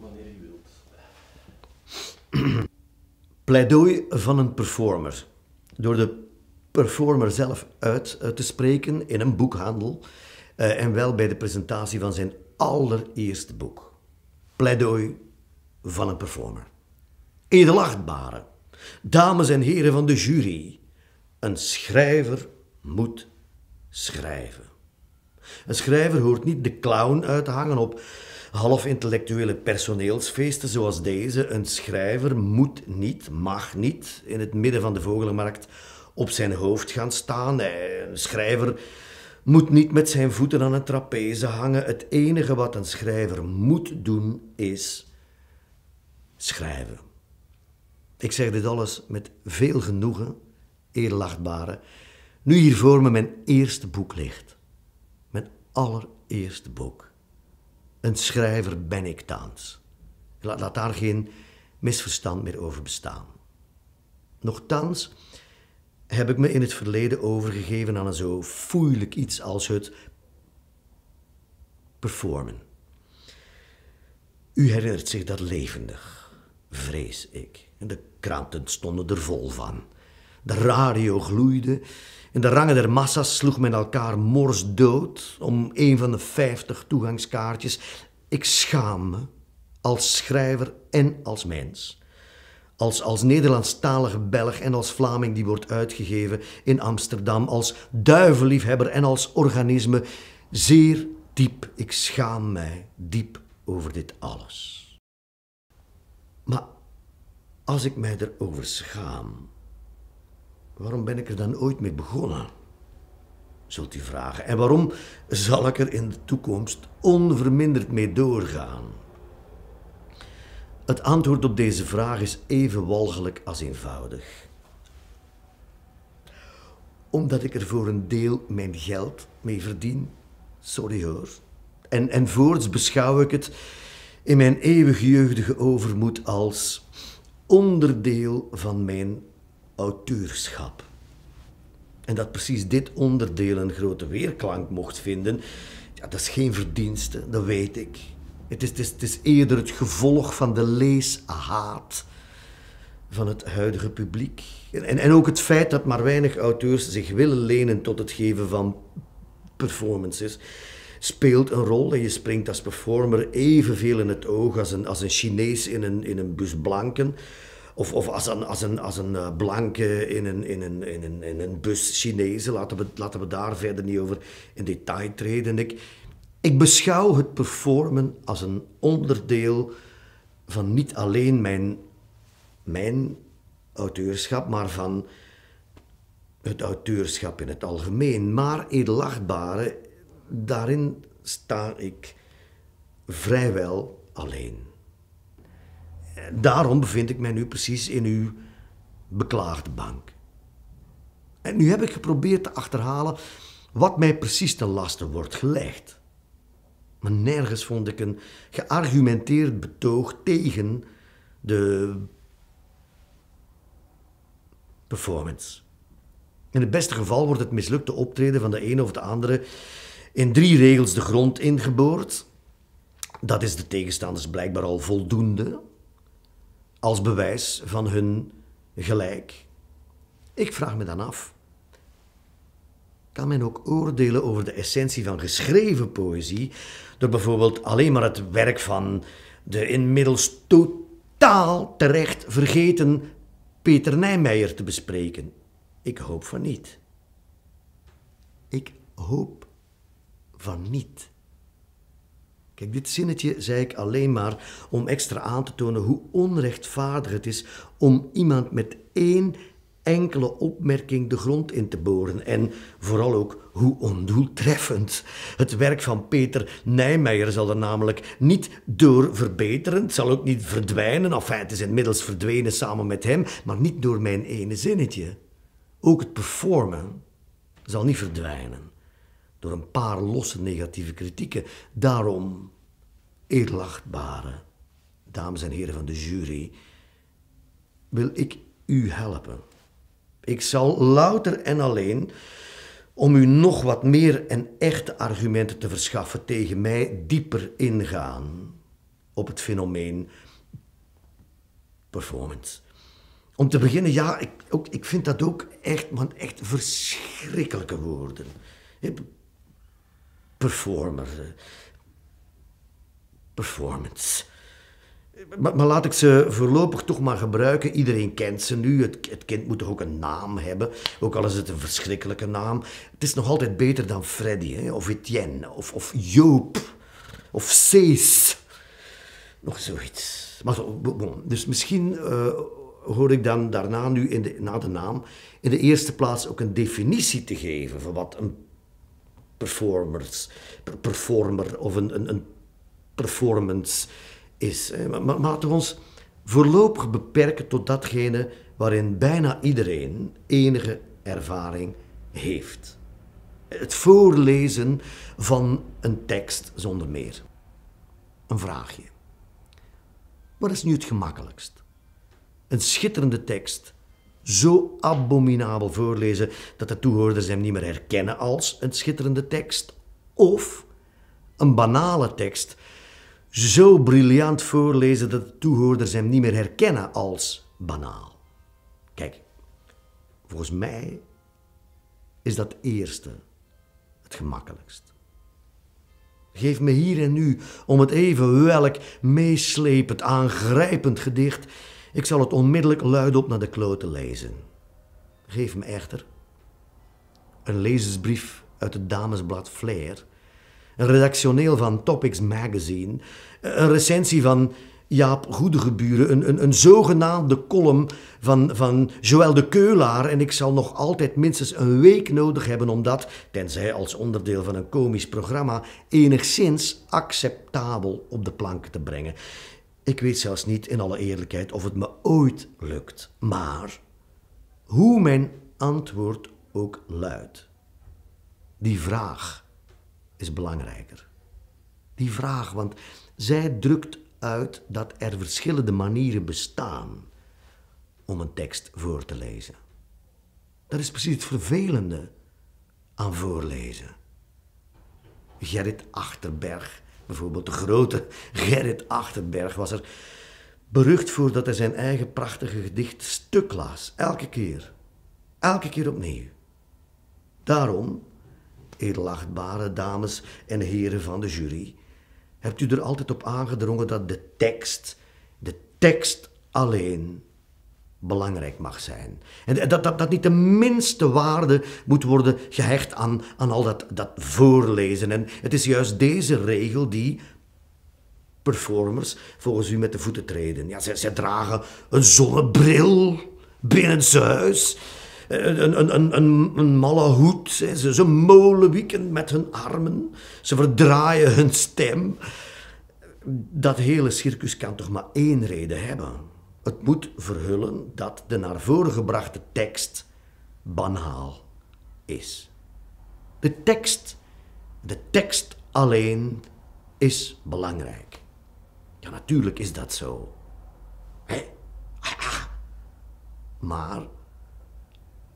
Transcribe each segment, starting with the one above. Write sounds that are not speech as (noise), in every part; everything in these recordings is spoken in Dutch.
wanneer je wilt. (clears throat) Pleidooi van een performer. Door de performer zelf uit eh, te spreken in een boekhandel eh, en wel bij de presentatie van zijn allereerste boek. Pleidooi van een performer. Edelachtbare, dames en heren van de jury, een schrijver moet schrijven. Een schrijver hoort niet de clown uit te hangen op half-intellectuele personeelsfeesten zoals deze. Een schrijver moet niet, mag niet, in het midden van de vogelenmarkt op zijn hoofd gaan staan. Een schrijver moet niet met zijn voeten aan een trapeze hangen. Het enige wat een schrijver moet doen is schrijven. Ik zeg dit alles met veel genoegen, eerlachtbare, nu hier voor me mijn eerste boek ligt. Mijn allereerste boek. Een schrijver ben ik thans. Laat, laat daar geen misverstand meer over bestaan. Nochtans heb ik me in het verleden overgegeven aan een zo foeilijk iets als het performen. U herinnert zich dat levendig, vrees ik. En de kranten stonden er vol van. De radio gloeide in de rangen der massa's sloeg men elkaar mors dood om een van de vijftig toegangskaartjes. Ik schaam me, als schrijver en als mens. Als, als Nederlandstalige Belg en als Vlaming die wordt uitgegeven in Amsterdam, als duivenliefhebber en als organisme, zeer diep, ik schaam mij diep over dit alles. Maar als ik mij erover schaam, Waarom ben ik er dan ooit mee begonnen? Zult u vragen. En waarom zal ik er in de toekomst onverminderd mee doorgaan? Het antwoord op deze vraag is even walgelijk als eenvoudig. Omdat ik er voor een deel mijn geld mee verdien. Sorry hoor. En, en voorts beschouw ik het in mijn eeuwig jeugdige overmoed als onderdeel van mijn auteurschap. En dat precies dit onderdeel een grote weerklank mocht vinden, ja, dat is geen verdienste, dat weet ik. Het is, het is eerder het gevolg van de leeshaat van het huidige publiek. En, en ook het feit dat maar weinig auteurs zich willen lenen tot het geven van performances speelt een rol je springt als performer evenveel in het oog als een, als een Chinees in een, in een bus blanken of, of als een, als een, als een eh, blanke in een, in, een, in, een, in een bus Chinezen. Laten we, laten we daar verder niet over in detail treden. Ik, ik beschouw het performen als een onderdeel van niet alleen mijn, mijn auteurschap, maar van het auteurschap in het algemeen. Maar edelachtbare, daarin sta ik vrijwel alleen daarom bevind ik mij nu precies in uw beklaagde bank. En nu heb ik geprobeerd te achterhalen wat mij precies ten laste wordt gelegd. Maar nergens vond ik een geargumenteerd betoog tegen de performance. In het beste geval wordt het mislukte optreden van de een of de andere in drie regels de grond ingeboord. Dat is de tegenstanders blijkbaar al voldoende als bewijs van hun gelijk. Ik vraag me dan af, kan men ook oordelen over de essentie van geschreven poëzie door bijvoorbeeld alleen maar het werk van de inmiddels totaal terecht vergeten Peter Nijmeijer te bespreken? Ik hoop van niet. Ik hoop van niet. Kijk, dit zinnetje zei ik alleen maar om extra aan te tonen hoe onrechtvaardig het is om iemand met één enkele opmerking de grond in te boren. En vooral ook hoe ondoeltreffend. Het werk van Peter Nijmeijer zal er namelijk niet door verbeteren. Het zal ook niet verdwijnen. Enfin, het is inmiddels verdwenen samen met hem, maar niet door mijn ene zinnetje. Ook het performen zal niet verdwijnen door een paar losse negatieve kritieken. Daarom, eerlachtbare dames en heren van de jury, wil ik u helpen. Ik zal louter en alleen om u nog wat meer en echte argumenten te verschaffen tegen mij dieper ingaan op het fenomeen performance. Om te beginnen, ja, ik, ook, ik vind dat ook echt, man, echt verschrikkelijke woorden performer. Eh, performance. Maar, laat ik ze voorlopig toch maar gebruiken. Iedereen kent ze nu. Het, het, kind moet toch ook een naam hebben. Ook al is het een verschrikkelijke naam. Het is nog altijd beter dan Freddy, hè? of Etienne, of, of Joop, of Sees, Nog zoiets. Maar, dus misschien uh, hoor ik dan daarna nu, in de, na de naam, in de eerste plaats ook een definitie te geven van wat een performers, performer of een, een, een performance is. Maar laten we ons voorlopig beperken tot datgene waarin bijna iedereen enige ervaring heeft. Het voorlezen van een tekst zonder meer. Een vraagje. Wat is nu het gemakkelijkst? Een schitterende tekst zo abominabel voorlezen dat de toehoorders hem niet meer herkennen als een schitterende tekst of een banale tekst zo briljant voorlezen dat de toehoorders hem niet meer herkennen als banaal. Kijk, volgens mij is dat eerste het gemakkelijkst. Geef me hier en nu om het even welk meeslepend, aangrijpend gedicht ik zal het onmiddellijk luidop naar de kloten lezen. Geef me echter een lezersbrief uit het damesblad Flair, een redactioneel van Topics Magazine, een recensie van Jaap Goedegeburen, een, een, een zogenaamde column van, van Joël de Keulaar en ik zal nog altijd minstens een week nodig hebben om dat, tenzij als onderdeel van een komisch programma, enigszins acceptabel op de plank te brengen. Ik weet zelfs niet in alle eerlijkheid of het me ooit lukt. Maar hoe mijn antwoord ook luidt, die vraag is belangrijker. Die vraag, want zij drukt uit dat er verschillende manieren bestaan om een tekst voor te lezen. Dat is precies het vervelende aan voorlezen. Gerrit Achterberg Bijvoorbeeld de grote Gerrit Achterberg was er berucht voor dat hij zijn eigen prachtige gedicht stuk Elke keer. Elke keer opnieuw. Daarom, edelachtbare dames en heren van de jury, hebt u er altijd op aangedrongen dat de tekst, de tekst alleen belangrijk mag zijn. En dat, dat, dat niet de minste waarde moet worden gehecht aan, aan al dat, dat voorlezen. En het is juist deze regel die performers volgens u met de voeten treden. Ja, zij, zij dragen een zonnebril binnen zijn huis. Een, een, een, een, malle hoed. Ze, ze molenwieken met hun armen. Ze verdraaien hun stem. Dat hele circus kan toch maar één reden hebben. Het moet verhullen dat de naar voren gebrachte tekst banaal is. De tekst, de tekst alleen is belangrijk. Ja, natuurlijk is dat zo. Ah, ah. Maar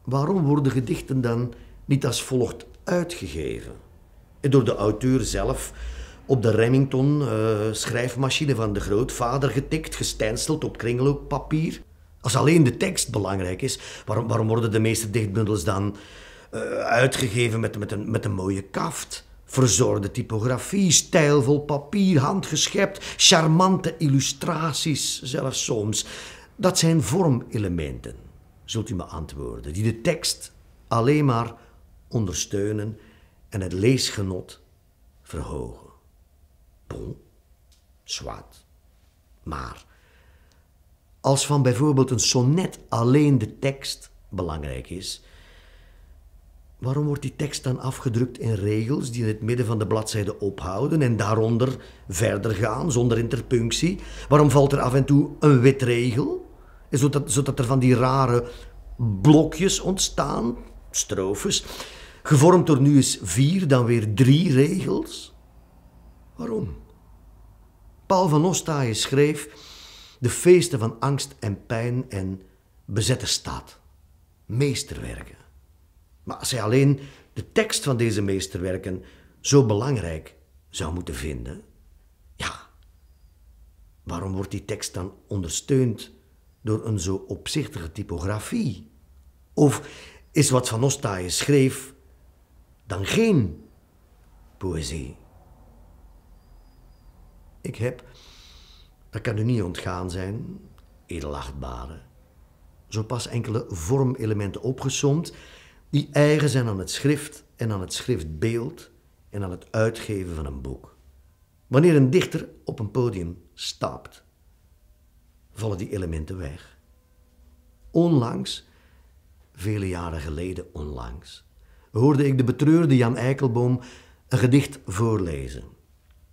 waarom worden gedichten dan niet als volgt uitgegeven? Door de auteur zelf op de Remington eh, schrijfmachine van de grootvader getikt, gestenseld op kringlooppapier. Als alleen de tekst belangrijk is, waarom, waarom worden de meeste dichtbundels dan eh, uitgegeven met, met, een, met een mooie kaft? Verzorgde typografie, stijlvol papier, handgeschept, charmante illustraties zelfs soms. Dat zijn vormelementen, zult u me antwoorden, die de tekst alleen maar ondersteunen en het leesgenot verhogen bon, zwart. Maar als van bijvoorbeeld een sonnet alleen de tekst belangrijk is, waarom wordt die tekst dan afgedrukt in regels die in het midden van de bladzijde ophouden en daaronder verder gaan zonder interpunctie? Waarom valt er af en toe een witregel, zodat, zodat er van die rare blokjes ontstaan, strofes, gevormd door nu eens vier, dan weer drie regels? Waarom? Paul van Ostaaien schreef de feesten van angst en pijn en bezette staat. Meesterwerken. Maar als hij alleen de tekst van deze meesterwerken zo belangrijk zou moeten vinden, ja, waarom wordt die tekst dan ondersteund door een zo opzichtige typografie? Of is wat Van Ostaaien schreef dan geen poëzie? ik heb, dat kan u niet ontgaan zijn, edelachtbare. Zo pas enkele vormelementen opgesomd die eigen zijn aan het schrift en aan het schriftbeeld en aan het uitgeven van een boek. Wanneer een dichter op een podium stapt, vallen die elementen weg. Onlangs, vele jaren geleden onlangs, hoorde ik de betreurde Jan Eikelboom een gedicht voorlezen.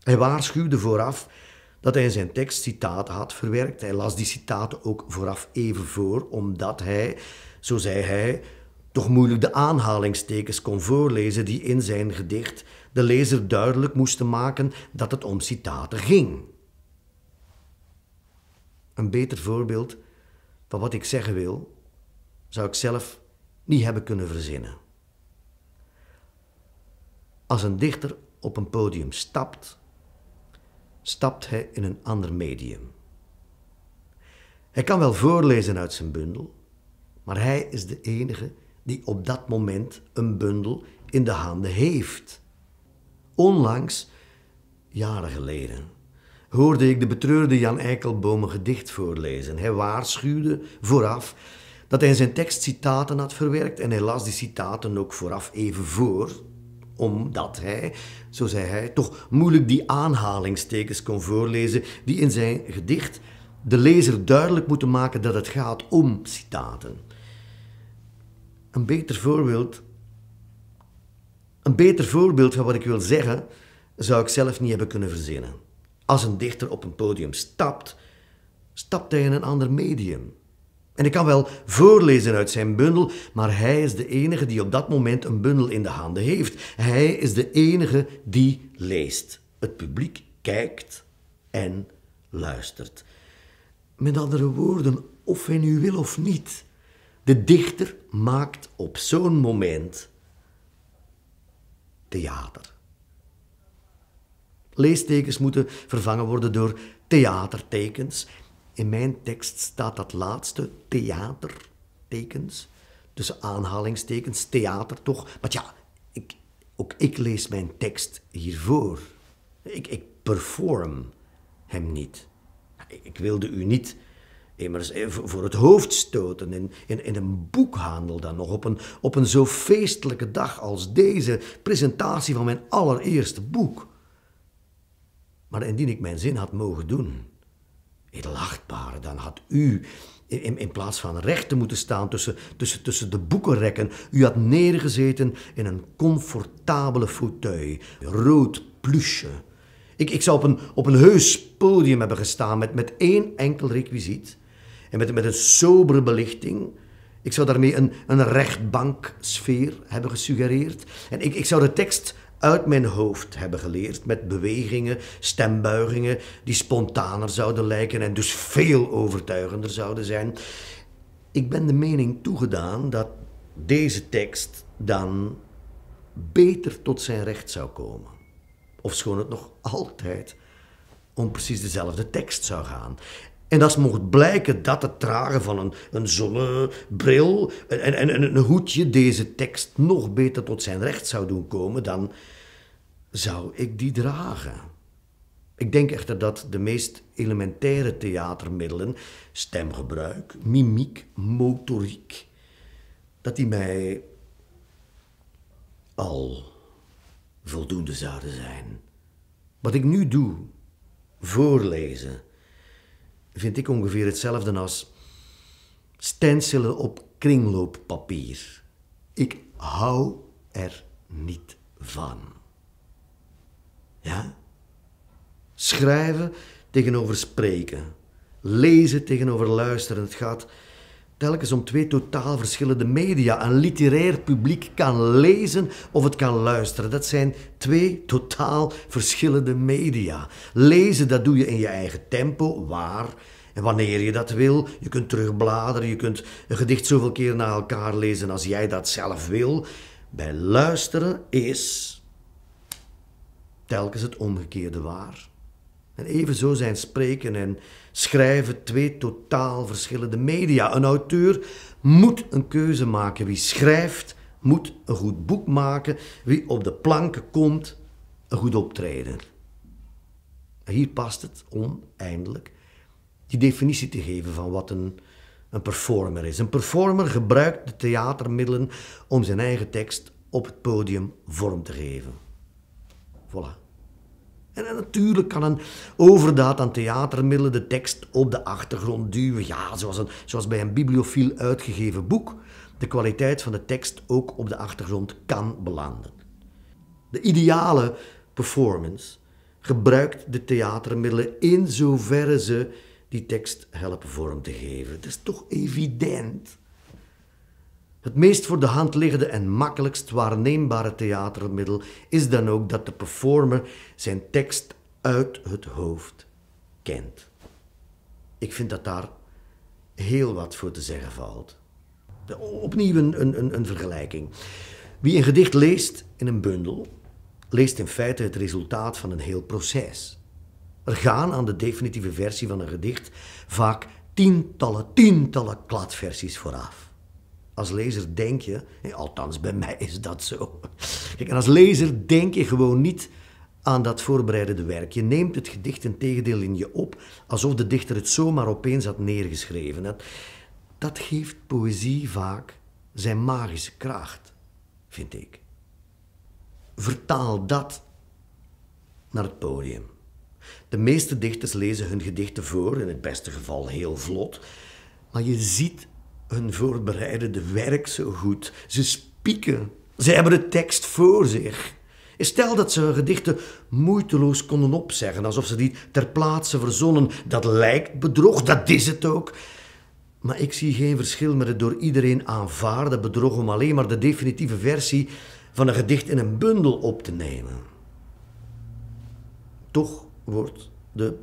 Hij waarschuwde vooraf dat hij in zijn tekst citaten had verwerkt. Hij las die citaten ook vooraf even voor, omdat hij, zo zei hij, toch moeilijk de aanhalingstekens kon voorlezen die in zijn gedicht de lezer duidelijk moesten maken dat het om citaten ging. Een beter voorbeeld van wat ik zeggen wil, zou ik zelf niet hebben kunnen verzinnen. Als een dichter op een podium stapt stapt hij in een ander medium. Hij kan wel voorlezen uit zijn bundel, maar hij is de enige die op dat moment een bundel in de handen heeft. Onlangs, jaren geleden, hoorde ik de betreurde Jan Eikelboom een gedicht voorlezen. Hij waarschuwde vooraf dat hij in zijn tekst citaten had verwerkt en hij las die citaten ook vooraf even voor, omdat hij, zo zei hij, toch moeilijk die aanhalingstekens kon voorlezen die in zijn gedicht de lezer duidelijk moeten maken dat het gaat om citaten. Een beter voorbeeld, een beter voorbeeld van wat ik wil zeggen, zou ik zelf niet hebben kunnen verzinnen. Als een dichter op een podium stapt, stapt hij in een ander medium. En ik kan wel voorlezen uit zijn bundel, maar hij is de enige die op dat moment een bundel in de handen heeft. Hij is de enige die leest. Het publiek kijkt en luistert. Met andere woorden, of hij nu wil of niet, de dichter maakt op zo'n moment theater. Leestekens moeten vervangen worden door theatertekens in mijn tekst staat dat laatste theatertekens, tussen aanhalingstekens, theater toch. Maar ja, ik, ook ik lees mijn tekst hiervoor. Ik, ik perform hem niet. Ik, wilde u niet immers eh, eh, voor het hoofd stoten in, in, in, een boekhandel dan nog, op een, op een zo feestelijke dag als deze, presentatie van mijn allereerste boek. Maar indien ik mijn zin had mogen doen, edelachtbare, dan had u in, in, plaats van recht te moeten staan tussen, tussen, tussen de boekenrekken, u had neergezeten in een comfortabele fauteuil, rood pluche. Ik, ik zou op een, op een heus podium hebben gestaan met, met één enkel requisiet en met, met een sobere belichting. Ik zou daarmee een, een rechtbanksfeer hebben gesuggereerd. En ik, ik zou de tekst uit mijn hoofd hebben geleerd met bewegingen, stembuigingen die spontaner zouden lijken en dus veel overtuigender zouden zijn. Ik ben de mening toegedaan dat deze tekst dan beter tot zijn recht zou komen. Ofschoon het nog altijd om precies dezelfde tekst zou gaan. En als mocht blijken dat het dragen van een, een zonnebril en, en, en een hoedje deze tekst nog beter tot zijn recht zou doen komen, dan zou ik die dragen. Ik denk echter dat de meest elementaire theatermiddelen, stemgebruik, mimiek, motoriek, dat die mij al voldoende zouden zijn. Wat ik nu doe, voorlezen, vind ik ongeveer hetzelfde als stencilen op kringlooppapier. Ik hou er niet van. Ja? Schrijven tegenover spreken. Lezen tegenover luisteren. Het gaat telkens om twee totaal verschillende media. Een literair publiek kan lezen of het kan luisteren. Dat zijn twee totaal verschillende media. Lezen, dat doe je in je eigen tempo, waar en wanneer je dat wil. Je kunt terugbladeren, je kunt een gedicht zoveel keer na elkaar lezen als jij dat zelf wil. Bij luisteren is telkens het omgekeerde waar. En evenzo zijn spreken en schrijven twee totaal verschillende media. Een auteur moet een keuze maken. Wie schrijft, moet een goed boek maken. Wie op de planken komt, een goed optreden. Hier past het om eindelijk die definitie te geven van wat een, een performer is. Een performer gebruikt de theatermiddelen om zijn eigen tekst op het podium vorm te geven. Voilà. En, natuurlijk kan een overdaad aan theatermiddelen de tekst op de achtergrond duwen, ja, zoals, een, zoals bij een bibliofiel uitgegeven boek. De kwaliteit van de tekst ook op de achtergrond kan belanden. De ideale performance gebruikt de theatermiddelen in zoverre ze die tekst helpen vorm te geven. Dat is toch evident? Het meest voor de hand liggende en makkelijkst waarneembare theatermiddel is dan ook dat de performer zijn tekst uit het hoofd kent. Ik vind dat daar heel wat voor te zeggen valt. Opnieuw een, een, een vergelijking. Wie een gedicht leest in een bundel, leest in feite het resultaat van een heel proces. Er gaan aan de definitieve versie van een gedicht vaak tientallen, tientallen kladversies vooraf. Als lezer denk je, althans bij mij is dat zo. Kijk, en als lezer denk je gewoon niet aan dat voorbereidende werk. Je neemt het gedicht in tegendeel in je op, alsof de dichter het zomaar opeens had neergeschreven. Dat, dat geeft poëzie vaak zijn magische kracht, vind ik. Vertaal dat naar het podium. De meeste dichters lezen hun gedichten voor, in het beste geval heel vlot, maar je ziet hun voorbereidende werk zo goed. Ze spieken. Ze hebben de tekst voor zich. Stel dat ze hun gedichten moeiteloos konden opzeggen, alsof ze die ter plaatse verzonnen. Dat lijkt bedrog, dat is het ook. Maar ik zie geen verschil met het door iedereen aanvaarde bedrog om alleen maar de definitieve versie van een gedicht in een bundel op te nemen. Toch wordt de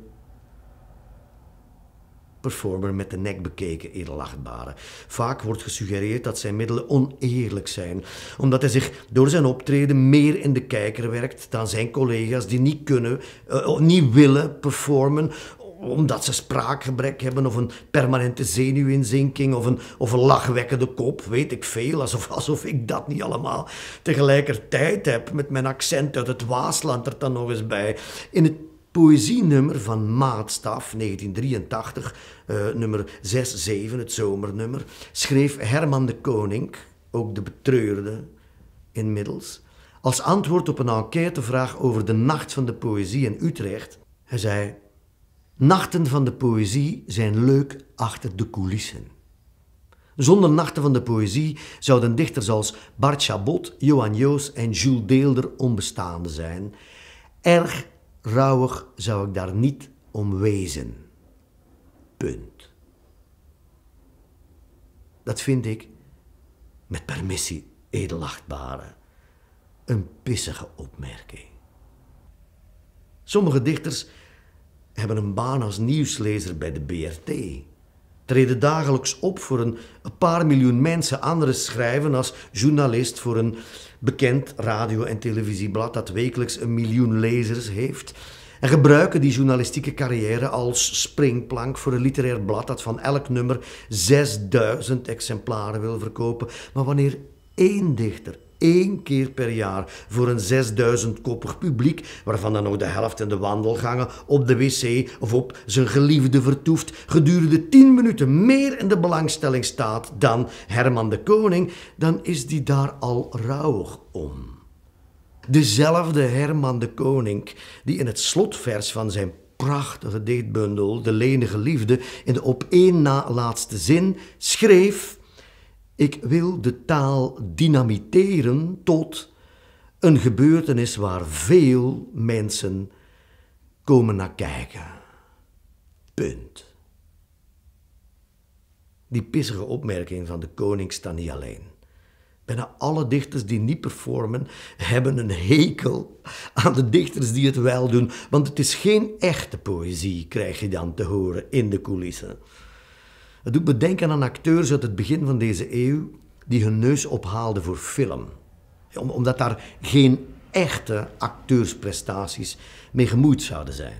performer met de nek bekeken, edelachtbare. Vaak wordt gesuggereerd dat zijn middelen oneerlijk zijn, omdat hij zich door zijn optreden meer in de kijker werkt dan zijn collega's die niet kunnen, eh, of oh, niet willen performen omdat ze spraakgebrek hebben of een permanente zenuwinzinking of een, of een lachwekkende kop, weet ik veel, alsof, alsof ik dat niet allemaal tegelijkertijd heb met mijn accent uit het Waasland er dan nog eens bij. In het poëzienummer van Maatstaf 1983, eh, nummer 6-7, het zomernummer, schreef Herman de Koning, ook de betreurde inmiddels, als antwoord op een enquêtevraag over de Nacht van de Poëzie in Utrecht. Hij zei: Nachten van de Poëzie zijn leuk achter de coulissen. Zonder Nachten van de Poëzie zouden dichters als Bart Chabot, Johan Joos en Jules Deelder onbestaande zijn. Erg rouwig zou ik daar niet om wezen. Punt. Dat vind ik, met permissie, edelachtbare, een pissige opmerking. Sommige dichters hebben een baan als nieuwslezer bij de BRT treden dagelijks op voor een paar miljoen mensen. Anderen schrijven als journalist voor een bekend radio- en televisieblad dat wekelijks een miljoen lezers heeft. En gebruiken die journalistieke carrière als springplank voor een literair blad dat van elk nummer 6000 exemplaren wil verkopen. Maar wanneer één dichter één keer per jaar voor een 6000 koppig publiek, waarvan dan ook de helft in de wandelgangen, op de wc of op zijn geliefde vertoeft, gedurende 10 minuten meer in de belangstelling staat dan Herman de Koning, dan is die daar al rouwig om. Dezelfde Herman de Koning die in het slotvers van zijn prachtige dichtbundel De lenige liefde in de op één na laatste zin schreef ik wil de taal dynamiteren tot een gebeurtenis waar veel mensen komen naar kijken. Punt. Die pissige opmerking van de koning staat niet alleen. Bijna alle dichters die niet performen, hebben een hekel aan de dichters die het wel doen. Want het is geen echte poëzie, krijg je dan te horen in de coulissen. Het doet me denken aan acteurs uit het begin van deze eeuw die hun neus ophaalden voor film. omdat daar geen echte acteursprestaties mee gemoeid zouden zijn.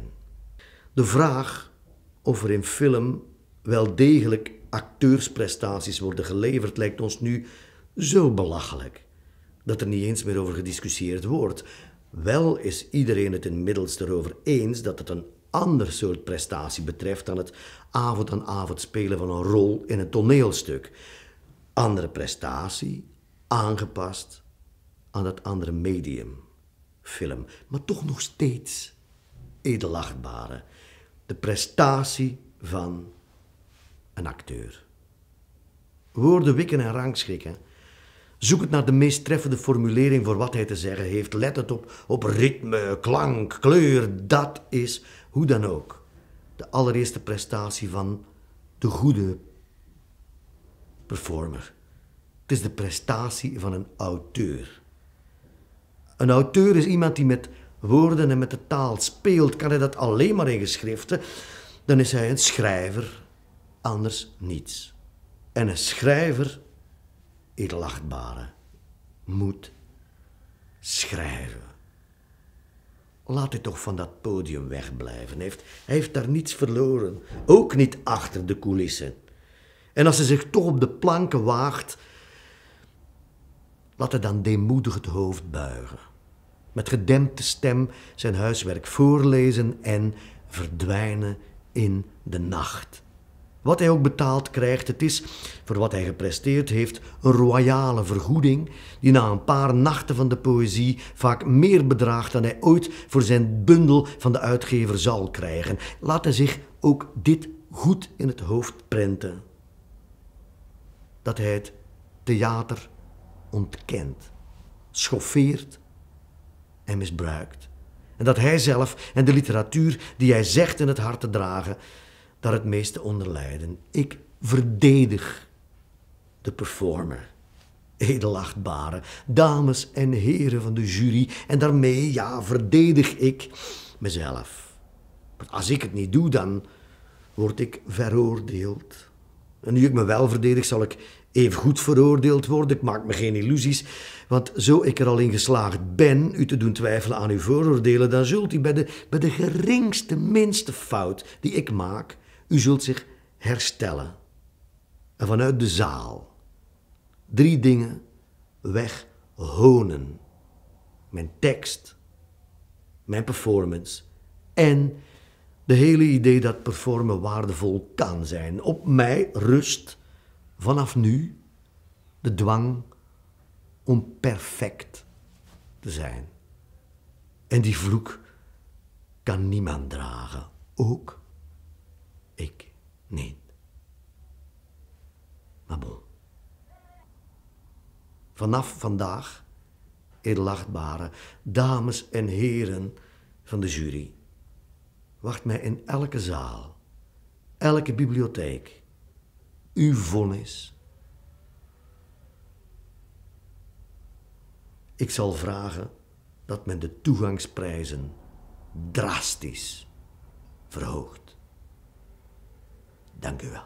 De vraag of er in film wel degelijk acteursprestaties worden geleverd lijkt ons nu zo belachelijk dat er niet eens meer over gediscussieerd wordt. Wel is iedereen het inmiddels erover eens dat het een ander soort prestatie betreft dan het avond aan avond spelen van een rol in een toneelstuk. Andere prestatie, aangepast aan het andere medium, film, maar toch nog steeds edelachtbare. De prestatie van een acteur. Woorden wikken en rangschikken zoek het naar de meest treffende formulering voor wat hij te zeggen heeft. Let het op, op ritme, klank, kleur, dat is hoe dan ook de allereerste prestatie van de goede performer. Het is de prestatie van een auteur. Een auteur is iemand die met woorden en met de taal speelt. Kan hij dat alleen maar in geschriften, dan is hij een schrijver, anders niets. En een schrijver eerlachtbare, moet schrijven. Laat hij toch van dat podium wegblijven. Hij heeft, hij heeft daar niets verloren. Ook niet achter de coulissen. En als hij zich toch op de planken waagt, laat hij dan deemoedig het hoofd buigen. Met gedempte stem zijn huiswerk voorlezen en verdwijnen in de nacht. Wat hij ook betaald krijgt, het is voor wat hij gepresteerd heeft een royale vergoeding, die na een paar nachten van de poëzie vaak meer bedraagt dan hij ooit voor zijn bundel van de uitgever zal krijgen. Laat hij zich ook dit goed in het hoofd prenten: dat hij het theater ontkent, schoffeert en misbruikt. En dat hij zelf en de literatuur die hij zegt in het hart te dragen, daar het meeste onder lijden. Ik verdedig de performer. Edelachtbare dames en heren van de jury. En daarmee, ja, verdedig ik mezelf. Want als ik het niet doe, dan word ik veroordeeld. En nu ik me wel verdedig, zal ik even goed veroordeeld worden. Ik maak me geen illusies. Want zo ik er al in geslaagd ben u te doen twijfelen aan uw vooroordelen, dan zult u bij de, bij de geringste, minste fout die ik maak, u zult zich herstellen. En vanuit de zaal. Drie dingen weg honen. Mijn tekst, mijn performance en de hele idee dat performen waardevol kan zijn. Op mij rust vanaf nu de dwang om perfect te zijn. En die vloek kan niemand dragen, ook ik niet. Maar bon. Vanaf vandaag, edelachtbare dames en heren van de jury, wacht mij in elke zaal, elke bibliotheek, uw vonnis. Ik zal vragen dat men de toegangsprijzen drastisch verhoogt. 丹啊。